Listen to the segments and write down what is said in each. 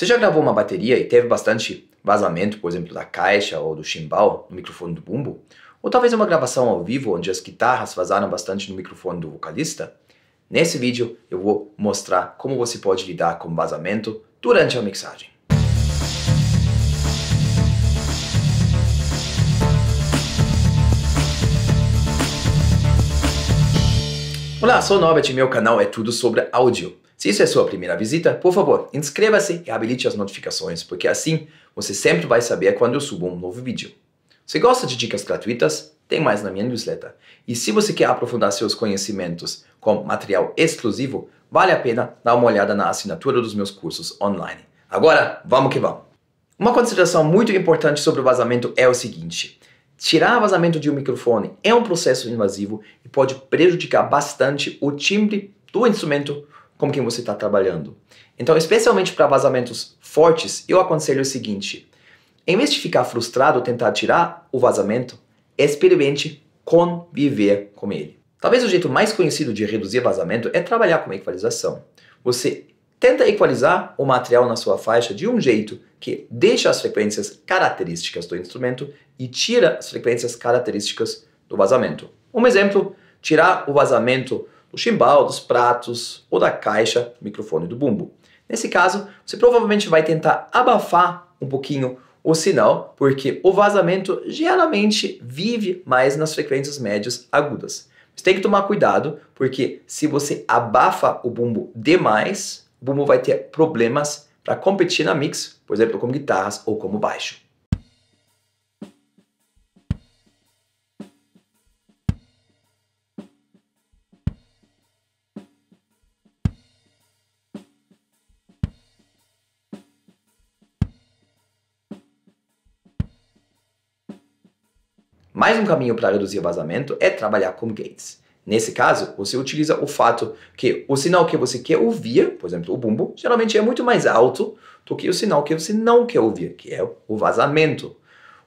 Você já gravou uma bateria e teve bastante vazamento, por exemplo, da caixa ou do chimbal no microfone do bumbo? Ou talvez uma gravação ao vivo onde as guitarras vazaram bastante no microfone do vocalista? Nesse vídeo eu vou mostrar como você pode lidar com vazamento durante a mixagem. Olá, sou o Norbert e meu canal é tudo sobre áudio. Se isso é sua primeira visita, por favor, inscreva-se e habilite as notificações, porque assim você sempre vai saber quando eu subo um novo vídeo. Se gosta de dicas gratuitas, tem mais na minha newsletter. E se você quer aprofundar seus conhecimentos com material exclusivo, vale a pena dar uma olhada na assinatura dos meus cursos online. Agora, vamos que vamos! Uma consideração muito importante sobre o vazamento é o seguinte: tirar vazamento de um microfone é um processo invasivo e pode prejudicar bastante o timbre do instrumento com quem você está trabalhando. Então, especialmente para vazamentos fortes, eu aconselho o seguinte: em vez de ficar frustrado tentar tirar o vazamento, experimente conviver com ele. Talvez o jeito mais conhecido de reduzir vazamento é trabalhar com equalização. Você tenta equalizar o material na sua faixa de um jeito que deixa as frequências características do instrumento e tira as frequências características do vazamento. Um exemplo, tirar o vazamento do chimbal, dos pratos ou da caixa, microfone do bumbo. Nesse caso, você provavelmente vai tentar abafar um pouquinho o sinal, porque o vazamento geralmente vive mais nas frequências médias agudas. Você tem que tomar cuidado, porque se você abafa o bumbo demais, o bumbo vai ter problemas para competir na mix, por exemplo, como guitarras ou como baixo. Mais um caminho para reduzir vazamento é trabalhar com gates. Nesse caso, você utiliza o fato que o sinal que você quer ouvir, por exemplo, o bumbo, geralmente é muito mais alto do que o sinal que você não quer ouvir, que é o vazamento.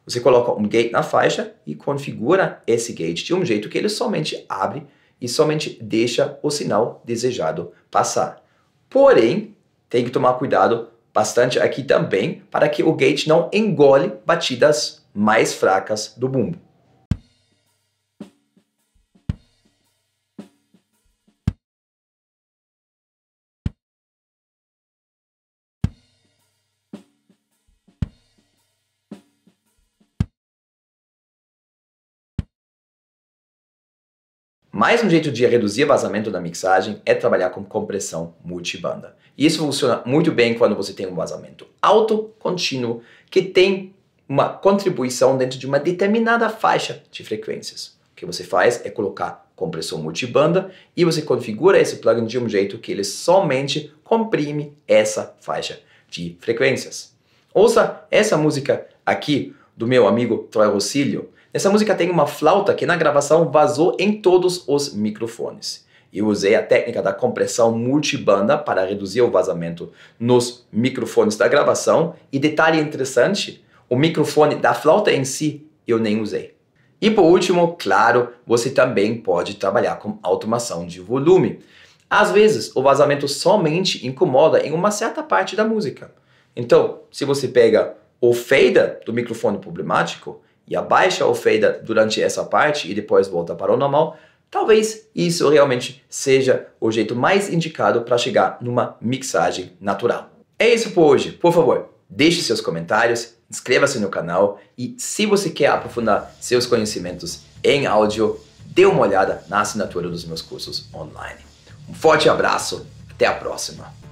Você coloca um gate na faixa e configura esse gate de um jeito que ele somente abre e somente deixa o sinal desejado passar. Porém, tem que tomar cuidado bastante aqui também para que o gate não engole batidas mais fracas do bumbo. Mais um jeito de reduzir vazamento da mixagem é trabalhar com compressão multibanda. E isso funciona muito bem quando você tem um vazamento alto, contínuo, que tem uma contribuição dentro de uma determinada faixa de frequências. O que você faz é colocar compressão multibanda e você configura esse plugin de um jeito que ele somente comprime essa faixa de frequências. Ouça essa música aqui do meu amigo Troy Rossilio, nessa música tem uma flauta que na gravação vazou em todos os microfones. Eu usei a técnica da compressão multibanda para reduzir o vazamento nos microfones da gravação. E detalhe interessante, o microfone da flauta em si eu nem usei. E por último, claro, você também pode trabalhar com automação de volume. Às vezes, o vazamento somente incomoda em uma certa parte da música. Então, se você pega feita do microfone problemático e abaixa ou feita durante essa parte e depois volta para o normal, talvez isso realmente seja o jeito mais indicado para chegar numa mixagem natural. É isso por hoje. Por favor, deixe seus comentários, inscreva-se no canal e se você quer aprofundar seus conhecimentos em áudio, dê uma olhada na assinatura dos meus cursos online. Um forte abraço, até a próxima!